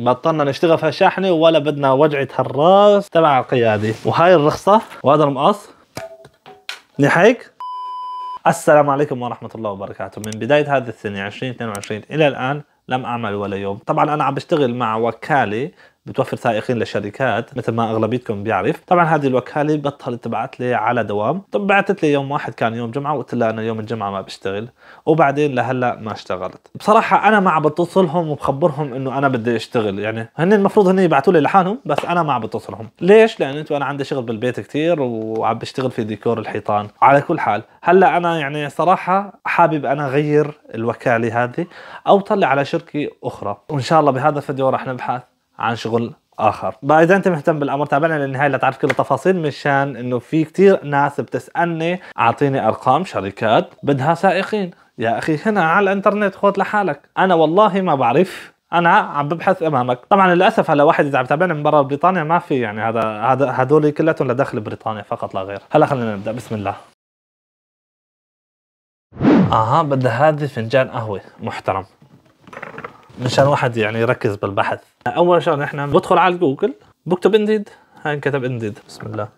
بطلنا نشتغل في الشاحنه ولا بدنا وجعه هالراس تبع القياده وهاي الرخصه وهذا المقص نحيك السلام عليكم ورحمه الله وبركاته من بدايه هذه السنه 2022 الى الان لم اعمل ولا يوم طبعا انا عم بشتغل مع وكاله بتوفر سائقين لشركات مثل ما اغلبيتكم بيعرف طبعا هذه الوكاله بطلت تبعت لي على دوام طب بعثت لي يوم واحد كان يوم جمعه وقلت لها انا يوم الجمعه ما بشتغل وبعدين لهلا ما اشتغلت بصراحه انا ما عم بتصلهم وبخبرهم انه انا بدي اشتغل يعني هن المفروض هن يبعثوا لي لحالهم بس انا ما عم بتصلهم ليش لان انتم انا عندي شغل بالبيت كثير وعم بشتغل في ديكور الحيطان على كل حال هلا انا يعني صراحه حابب انا اغير الوكاله هذه او طلع على شركه اخرى وان شاء الله بهذا الفيديو راح نبحث عن شغل اخر بقى اذا انت مهتم بالامر تابعنا للنهايه لتعرف كل التفاصيل مشان انه في كثير ناس بتسالني اعطيني ارقام شركات بدها سائقين يا اخي هنا على الانترنت خذ لحالك انا والله ما بعرف انا عم ببحث امامك طبعا للاسف هلا واحد اذا عم تابعنا من برا بريطانيا ما في يعني هذا هذا هدول كلياتهم لداخل بريطانيا فقط لا غير هلا خلينا نبدا بسم الله اها بدها هذه فنجان قهوه محترم مشان واحد يعني يركز بالبحث اول شيء نحن بدخل على جوجل بكتب انديد هاي كتب انديد بسم الله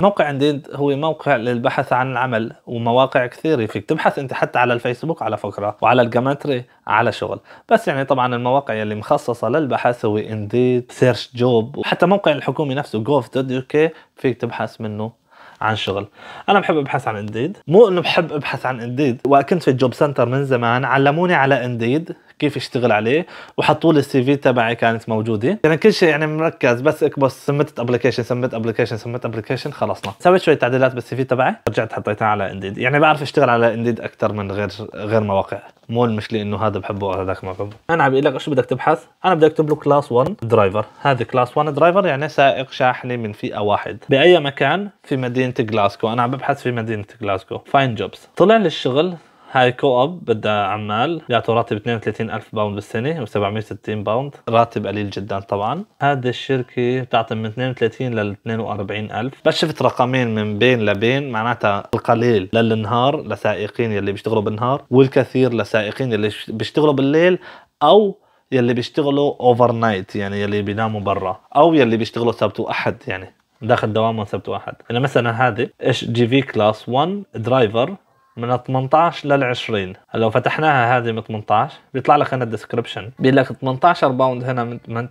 موقع انديد هو موقع للبحث عن العمل ومواقع كثيرة فيك تبحث انت حتى على الفيسبوك على فكرة وعلى الجاماتري على شغل بس يعني طبعا المواقع اللي مخصصة للبحث هو انديد سيرش جوب وحتى موقع الحكومي نفسه gov.uk فيك تبحث منه عن شغل انا بحب ابحث عن انديد مو انه بحب ابحث عن انديد وكنت في الجوب سنتر من زمان علموني على انديد كيف اشتغل عليه وحطوا لي السي في تبعي كانت موجوده يعني كل شيء يعني مركز بس اكبس سميت ابلكيشن سميت ابلكيشن سميت ابلكيشن خلصنا نعم. سويت شويه تعديلات بالسي في تبعي رجعت حطيتها على انديد يعني بعرف اشتغل على انديد اكثر من غير غير مواقع مو المشكله انه هذا بحبه هذاك ما بحبه انا عم لك شو بدك تبحث انا بدي اكتب له كلاس 1 درايفر هذا كلاس 1 درايفر يعني سائق شاحنه من فئه واحد باي مكان في مدينه جلاسكو انا عم ببحث في مدينه جلاسكو فاين جوبز طلع للشغل الشغل هاي كو اب بدها عمال بيعطوا راتب 32000 باوند بالسنه و760 باوند راتب قليل جدا طبعا هذه الشركه بتعطي من 32 لل 42000 بس شفت رقمين من بين لبين معناتها القليل للنهار لسائقين يلي بيشتغلوا بالنهار والكثير لسائقين يلي بيشتغلوا بالليل او يلي بيشتغلوا اوفر نايت يعني يلي بيناموا برا او يلي بيشتغلوا سبت واحد يعني داخل دوامهم سبت واحد يعني مثلا هذه اتش جي في كلاس 1 درايفر من 18 لل 20 لو فتحناها هذه من 18 بيطلع لك هنا الديسكربشن بيقول لك 18 باوند هنا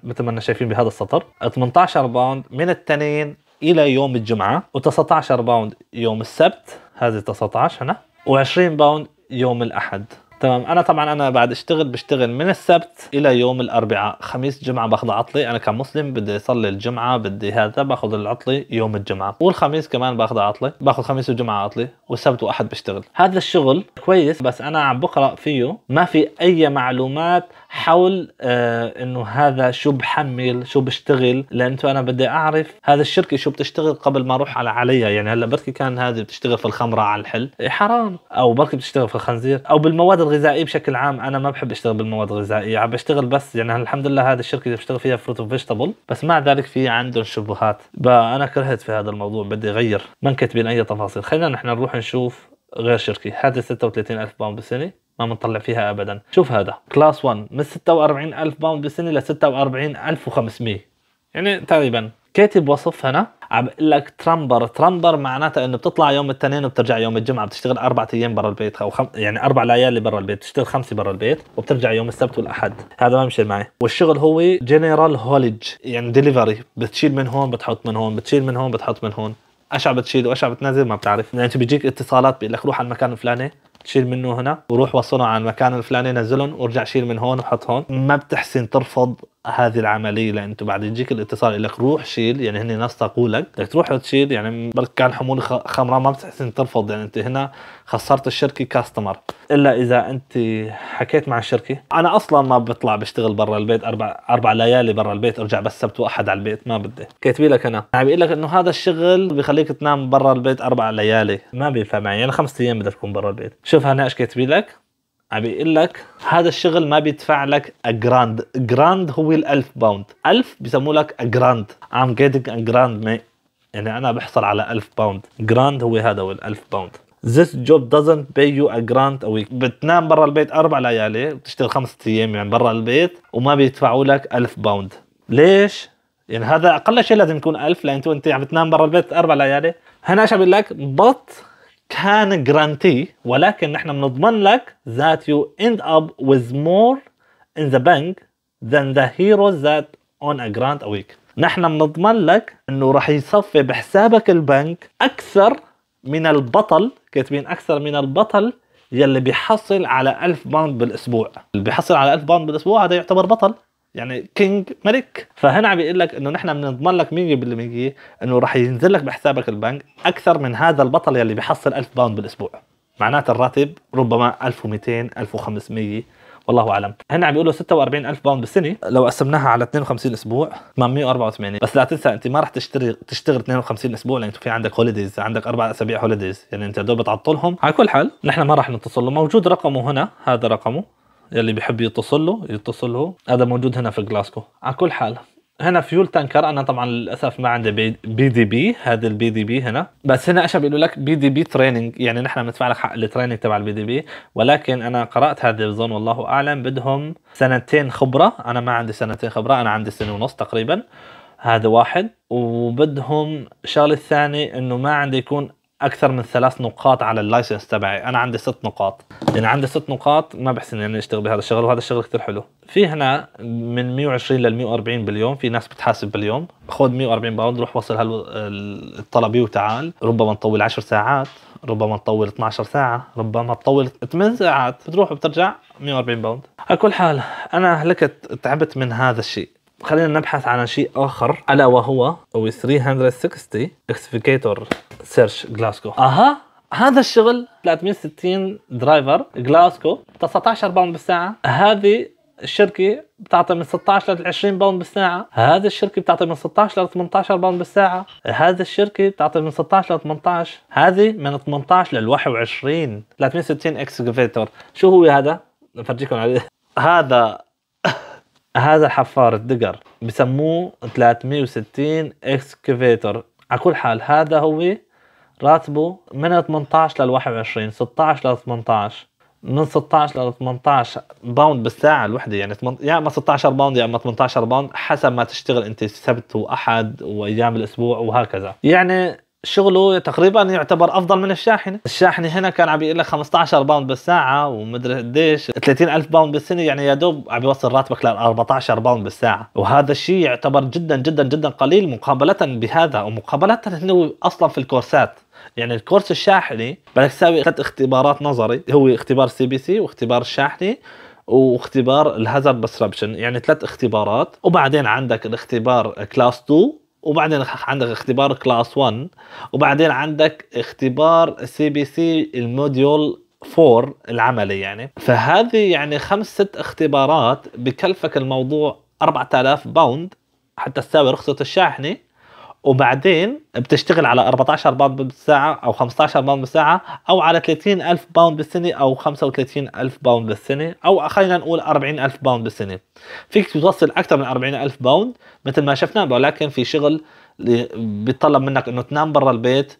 مثل ما احنا شايفين بهذا السطر 18 باوند من الاثنين الى يوم الجمعه و19 باوند يوم السبت هذه 19 هنا و20 باوند يوم الاحد تمام انا طبعا انا بعد اشتغل بشتغل من السبت الى يوم الاربعاء خميس جمعه باخذ عطلي انا كمسلم بدي اصلي الجمعه بدي هذا باخذ العطله يوم الجمعه والخميس كمان باخذ عطلي باخذ خميس وجمعه عطلي والسبت واحد بشتغل هذا الشغل كويس بس انا عم بقرا فيه ما في اي معلومات حول آه انه هذا شو بحمل شو بشتغل لانه انا بدي اعرف هذا الشركه شو بتشتغل قبل ما اروح على عليها يعني هلا بركي كان هذه بتشتغل في الخمره على الحل إيه، حرام او بركي بتشتغل في الخنزير او بالمواد الغذائيه بشكل عام انا ما بحب اشتغل بالمواد الغذائيه عم بشتغل بس يعني الحمد لله هذه الشركه اللي بشتغل فيها فروت فيجيتابل بس مع ذلك في عندهم شبهات انا كرهت في هذا الموضوع بدي اغير ما كاتبين اي تفاصيل خلينا نحن نروح نشوف غير شركي هذه 36 ألف باوند بالسنة ما بنطلع فيها ابدا شوف هذا كلاس 1 من 46 ألف باوند بالسنه ل 46500 يعني تقريبا كاتب وصف هنا عم بقول لك ترمبر ترمبر معناتها انه بتطلع يوم الاثنين وبترجع يوم الجمعه بتشتغل اربع ايام برا البيت او خم... يعني اربع ليالي برا البيت بتشتغل خمسه برا البيت وبترجع يوم السبت والاحد هذا ما مشي معي والشغل هو جنرال هوليج يعني ديليفري بتشيل من هون بتحط من هون بتشيل من هون بتحط من هون اشع بتشيل واشعه بتنزل ما بتعرف يعني انت بيجيك اتصالات بيقول لك روح على المكان الفلاني شيل منه هنا وروح وصله على المكان الفلاني نزلهم وارجع شيل من هون وحط هون ما بتحسن ترفض هذه العمليه لأنه بعد يجيك الاتصال لك روح شيل يعني هن ناس لك بدك تروح تشيل يعني بركان كان حموله خمراء ما بتحسن ترفض يعني انت هنا خسرت الشركه كاستمر الا اذا انت حكيت مع الشركه انا اصلا ما بطلع بشتغل برا البيت اربع اربع ليالي برا البيت ارجع بس سبت واحد على البيت ما بدي كاتبي لك انا عم يعني بيقول لك انه هذا الشغل بخليك تنام برا البيت اربع ليالي ما بينفع معي يعني خمس ايام بدك تكون برا البيت شوف هنا ايش كاتبي لك عم بيقول لك هذا الشغل ما بيدفع لك جراند جراند هو ال1000 باوند 1000 بيسموه لك جراند I'm getting a grand mate يعني انا بحصل على 1000 باوند جراند هو هذا هو ال1000 باوند This job doesn't pay you a grand a week بتنام برا البيت اربع ليالي بتشتغل خمسة ايام يعني برا البيت وما بيدفعوا لك 1000 باوند ليش؟ يعني هذا اقل شيء لازم يكون 1000 لأن انت عم بتنام برا البيت اربع ليالي هنا ايش عم لك بط كان guarantee ولكن نحن بنضمن لك that you end up with more in the bank than the heroes that on a grant a week نحن بنضمن لك انه رح يصفي بحسابك البنك اكثر من البطل كاتبين اكثر من البطل يلي بيحصل على 1000 باوند بالاسبوع اللي بيحصل على 1000 باوند بالاسبوع هذا يعتبر بطل يعني كينج ملك فهنا عم بيقول لك انه نحن بنضمن لك 100% انه راح ينزل لك بحسابك البنك اكثر من هذا البطل يلي بيحصل 1000 باوند بالاسبوع معناته الراتب ربما 1200 1500 والله اعلم هنا عم بيقولوا 46000 باوند بالسنه لو قسمناها على 52 اسبوع 884 بس لا تنسى انت ما رح تشتري تشتغل 52 اسبوع لانه في عندك هوليديز عندك اربع اسابيع هوليديز يعني انت دوب بتعطلهم على كل حال نحن ما رح نتصل له موجود رقمه هنا هذا رقمه يلي بيحب يتصل له يتصل له هذا موجود هنا في جلاسكو على كل حال هنا فيول تانكر انا طبعا للاسف ما عندي بي, بي دي بي هذا البي دي بي هنا بس هنا ايش بيقولوا لك بي دي بي تريننج يعني نحن بندفع لك حق التريننج تبع البي دي بي ولكن انا قرات هذا بظن والله اعلم بدهم سنتين خبره انا ما عندي سنتين خبره انا عندي سنه ونص تقريبا هذا واحد وبدهم الشغله الثانيه انه ما عندي يكون اكثر من ثلاث نقاط على اللايسنس تبعي انا عندي ست نقاط لان يعني عندي ست نقاط ما بحسن اني اشتغل بهذا الشغل وهذا الشغل كثير حلو في هنا من 120 لل 140 باليوم في ناس بتحاسب باليوم خذ 140 باوند روح وصل هالطلبيه وتعال ربما تطول 10 ساعات ربما تطول 12 ساعة ربما تطول 8 ساعات بتروح وبترجع 140 باوند على كل حال أنا هلكت تعبت من هذا الشيء خلينا نبحث عن شيء آخر ألا وهو 360 اكسفيكيتور سيرش جلاسكو أها هذا الشغل 360 درايفر جلاسكو 19 باوند بالساعة هذه الشركة بتعطي من 16 ل 20 باوند بالساعة، هذه الشركة بتعطي من 16 ل 18 باوند بالساعة، هذه الشركة بتعطي من 16 ل 18، هذه من 18 لل 21 360 اكسكفيتور شو هو هذا؟ بفرجيكم عليه هذا هذا الحفار الدقر بسموه 360 اكسكفيتر على كل حال هذا هو راتبه من 18 لل 21 16 ل 18 من 16 ل 18 باوند بالساعة الوحدة يعني يا اما 16 باوند يا اما 18 باوند حسب ما تشتغل انت سبت واحد وايام الاسبوع وهكذا يعني شغله تقريبا يعتبر افضل من الشاحنه الشاحنه هنا كان عم يقول لك 15 باوند بالساعه ومدري قديش 30000 باوند بالسنه يعني يا دوب عم يوصل راتبك ل 14 باوند بالساعه وهذا الشيء يعتبر جدا جدا جدا قليل مقابله بهذا ومقابله انه اصلا في الكورسات يعني الكورس الشاحني بدك تساوي ثلاث اختبارات نظري هو اختبار سي بي سي واختبار الشاحني واختبار الهازارد بسربشن يعني ثلاث اختبارات وبعدين عندك الاختبار كلاس 2 وبعدين عندك اختبار كلاس 1 وبعدين عندك اختبار سي بي سي الموديول 4 العملي يعني فهذه يعني خمس ست اختبارات بكلفك الموضوع 4000 باوند حتى تساوي رخصة الشاحنة وبعدين بتشتغل على 14 باوند بالساعة أو 15 باوند بالساعة أو على 30 ألف باوند بالسنة أو 35 ألف باوند بالسنة أو خلينا نقول 40 ألف باوند بالسنة فيك توصل أكثر من 40 ألف باوند مثل ما شفنا ولكن في شغل بيتطلب منك انه تنام برا البيت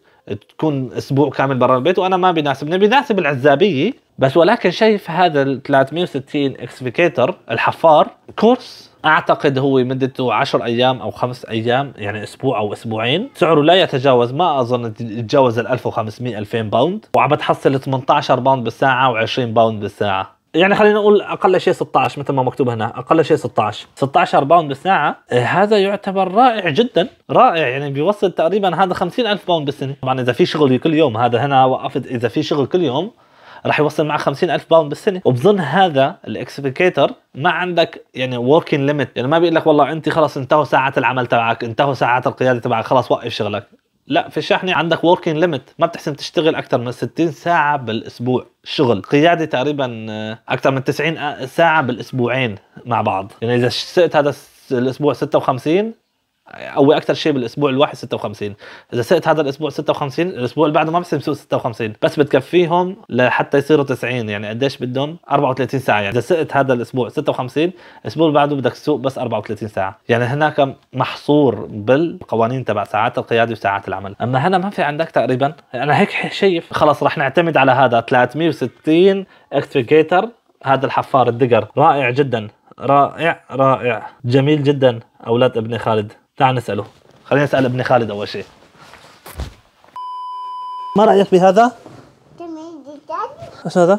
تكون اسبوع كامل برا البيت وانا ما بيناسبني بيناسب العزابيه بس ولكن شايف هذا ال 360 اكسفيكيتر الحفار كورس اعتقد هو مدته 10 ايام او خمس ايام يعني اسبوع او اسبوعين سعره لا يتجاوز ما اظن يتجاوز ال 1500 2000 باوند وعم بتحصل 18 باوند بالساعه و20 باوند بالساعه يعني خلينا نقول اقل شيء 16 مثل ما مكتوب هنا اقل شيء 16 16 باوند بالساعه هذا يعتبر رائع جدا رائع يعني بيوصل تقريبا هذا 50000 باوند بالسنه طبعا اذا في شغل كل يوم هذا هنا وقفت اذا في شغل كل يوم راح يوصل مع 50000 باوند بالسنه وبظن هذا الاكسبكيتر ما عندك يعني وركينج ليميت يعني ما بيقول لك والله انت خلص انتهوا ساعات العمل تبعك انتهوا ساعات القياده تبعك خلص وقف شغلك لا في الشحنه عندك working limit ما بتحسن تشتغل اكثر من 60 ساعه بالاسبوع شغل قيادي تقريبا آه، اكثر من 90 ساعه بالاسبوعين مع بعض يعني اذا سقت هذا الاسبوع 56 او اكثر شيء بالاسبوع الواحد 56 اذا سقت هذا الاسبوع 56 الاسبوع اللي بعده ما بصير بسوق 56 بس بتكفيهم لحتى يصيروا 90 يعني قديش بدهم 34 ساعه يعني اذا سقت هذا الاسبوع 56 الاسبوع اللي بعده بدك تسوق بس 34 ساعه يعني هناك محصور بالقوانين تبع ساعات القياده وساعات العمل اما هنا ما في عندك تقريبا انا هيك شايف خلص رح نعتمد على هذا 360 اكتفيكيتر هذا الحفار الدقر رائع جدا رائع رائع جميل جدا اولاد ابن خالد تعال نساله خلينا نسال ابن خالد اول شيء ما رايك بهذا ايش هذا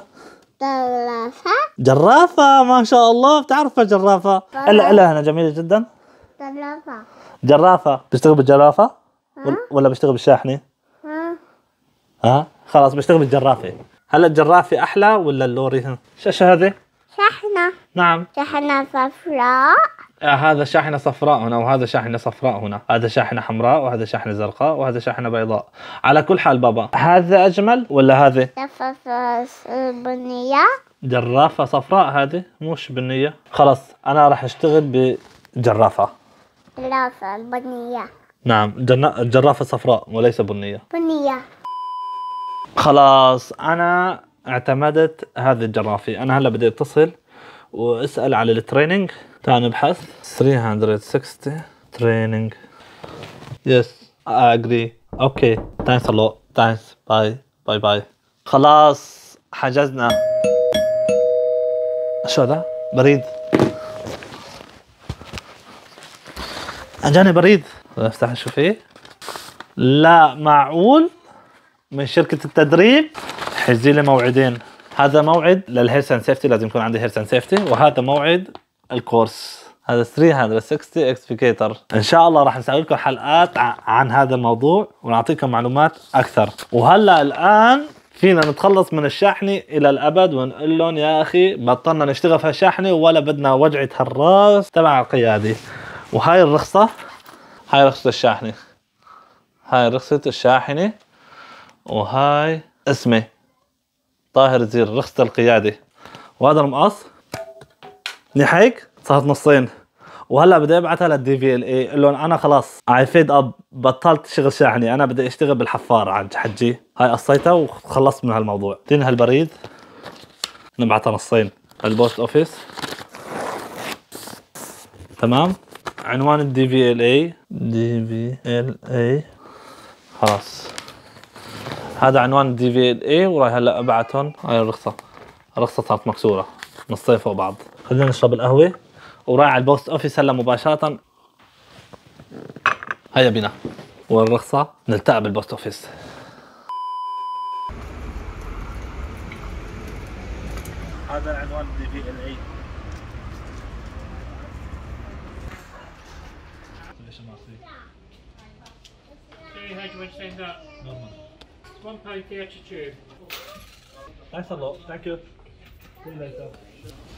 جرافه جرافه ما شاء الله بتعرف جرافه الا الا هنا جميله جدا جرافه جرافه بتشتغل بالجرافه ولا بتشتغل بالشاحنه ها ها خلاص بيشتغل بالجرافه هلا الجرافه احلى ولا اللوري شو هذه؟ شحنه نعم شحنه صفراء آه، هذا شاحنه صفراء هنا وهذا شاحنه صفراء هنا هذا شاحنه حمراء وهذا شاحنه زرقاء وهذا شاحنه بيضاء على كل حال بابا هذا اجمل ولا هذا جرافه بنيه جرافه صفراء هذه مش بنيه خلاص انا راح اشتغل بجرافه جرافه بنيه نعم جرافه صفراء وليس بنيه بنيه خلاص انا اعتمدت هذه الجرافه انا هلا بدي اتصل واسال على التريننج تعال نبحث 360 training yes I agree okay thanks a lot thanks bye باي باي خلاص حجزنا شو هذا؟ بريد اجاني بريد افتح شو فيه لا معقول من شركة التدريب حجزي لي موعدين هذا موعد للهيرس سيفتي لازم يكون عندي هيرس سيفتي وهذا موعد الكورس هذا 360 اكسبيكيتر ان شاء الله راح نسوي لكم حلقات عن هذا الموضوع ونعطيكم معلومات اكثر وهلا الان فينا نتخلص من الشاحنة إلى الأبد ونقول لهم يا أخي بطلنا نشتغل في الشاحنة ولا بدنا وجعة هالراس تبع القيادي وهاي الرخصة هاي رخصة الشاحنة هاي رخصة الشاحنة وهاي اسمي طاهر زير رخصة القيادة وهذا المقص منيح صارت نصين وهلا بدي ابعتها للدي في ال اي قول لهم انا خلاص اي فيد اب بطلت شغل شاحنه يعني، انا بدي اشتغل بالحفار عن حجي هاي قصيتها وخلصت من هالموضوع اعطيني هالبريد نبعتها نصين البوست اوفيس تمام عنوان الدي في ال اي دي في ال اي خلاص هذا عنوان الدي في ال اي وراي هلا ابعتهم هاي الرخصه الرخصه صارت مكسوره نصين فوق بعض خلينا نشرب القهوه ورايح على البوست اوفيس هلا مباشره هيا بنا والرخصه نلتقى بالبوست اوفيس هذا العنوان دي في ال اي Thanks a lot. Thank you. See you later.